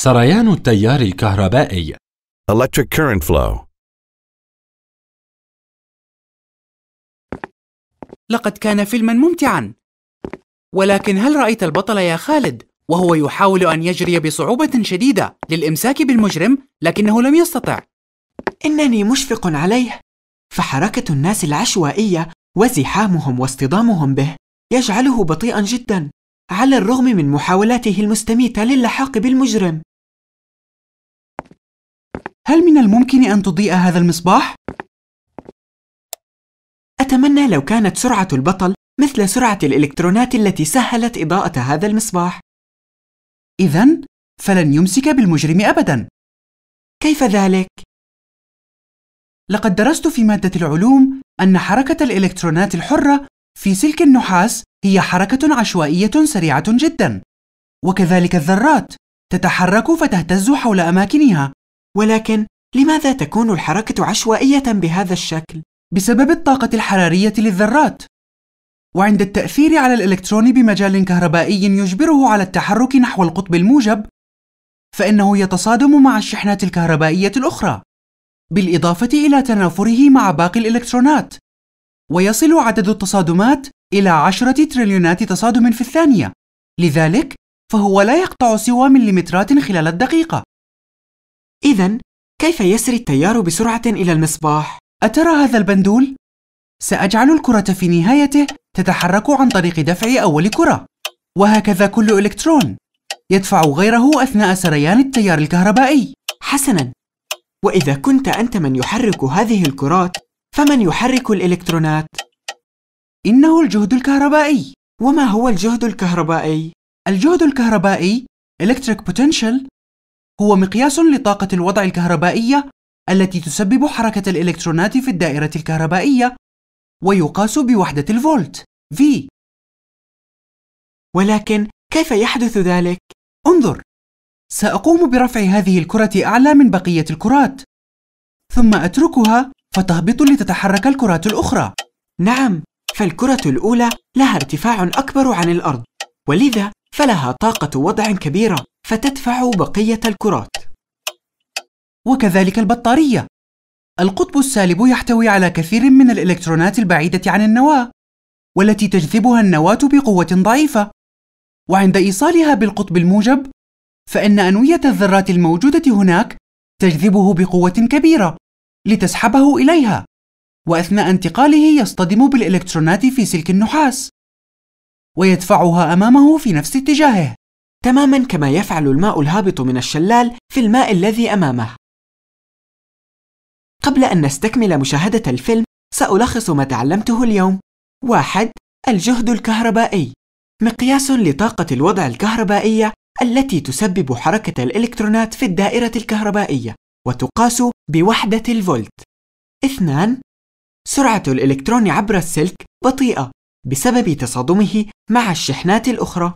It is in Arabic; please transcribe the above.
سريان التيار الكهربائي Electric current flow لقد كان فيلما ممتعا ولكن هل رأيت البطل يا خالد وهو يحاول أن يجري بصعوبة شديدة للإمساك بالمجرم لكنه لم يستطع إنني مشفق عليه فحركة الناس العشوائية وزحامهم واصطدامهم به يجعله بطيئا جدا على الرغم من محاولاته المستميتة للحاق بالمجرم هل من الممكن أن تضيء هذا المصباح؟ أتمنى لو كانت سرعة البطل مثل سرعة الإلكترونات التي سهلت إضاءة هذا المصباح. إذا فلن يمسك بالمجرم أبدا. كيف ذلك؟ لقد درست في مادة العلوم أن حركة الإلكترونات الحرة في سلك النحاس هي حركة عشوائية سريعة جدا، وكذلك الذرات تتحرك فتهتز حول أماكنها ولكن لماذا تكون الحركة عشوائية بهذا الشكل؟ بسبب الطاقة الحرارية للذرات وعند التأثير على الإلكترون بمجال كهربائي يجبره على التحرك نحو القطب الموجب فإنه يتصادم مع الشحنات الكهربائية الأخرى بالإضافة إلى تنافره مع باقي الإلكترونات ويصل عدد التصادمات إلى عشرة تريليونات تصادم في الثانية لذلك فهو لا يقطع سوى مليمترات خلال الدقيقة إذا كيف يسري التيار بسرعة إلى المصباح؟ أترى هذا البندول؟ سأجعل الكرة في نهايته تتحرك عن طريق دفع أول كرة وهكذا كل إلكترون يدفع غيره أثناء سريان التيار الكهربائي حسناً وإذا كنت أنت من يحرك هذه الكرات فمن يحرك الإلكترونات؟ إنه الجهد الكهربائي وما هو الجهد الكهربائي؟ الجهد الكهربائي electric potential هو مقياس لطاقة الوضع الكهربائية التي تسبب حركة الإلكترونات في الدائرة الكهربائية ويقاس بوحدة الفولت V ولكن كيف يحدث ذلك؟ انظر سأقوم برفع هذه الكرة أعلى من بقية الكرات ثم أتركها فتهبط لتتحرك الكرات الأخرى نعم فالكرة الأولى لها ارتفاع أكبر عن الأرض ولذا فلها طاقة وضع كبيرة فتدفع بقية الكرات وكذلك البطارية القطب السالب يحتوي على كثير من الإلكترونات البعيدة عن النواة والتي تجذبها النواة بقوة ضعيفة وعند إيصالها بالقطب الموجب فإن أنوية الذرات الموجودة هناك تجذبه بقوة كبيرة لتسحبه إليها وأثناء انتقاله يصطدم بالإلكترونات في سلك النحاس ويدفعها أمامه في نفس اتجاهه تماما كما يفعل الماء الهابط من الشلال في الماء الذي أمامه قبل أن نستكمل مشاهدة الفيلم سألخص ما تعلمته اليوم واحد الجهد الكهربائي مقياس لطاقة الوضع الكهربائية التي تسبب حركة الإلكترونات في الدائرة الكهربائية وتقاس بوحدة الفولت. اثنان سرعة الإلكترون عبر السلك بطيئة بسبب تصادمه مع الشحنات الأخرى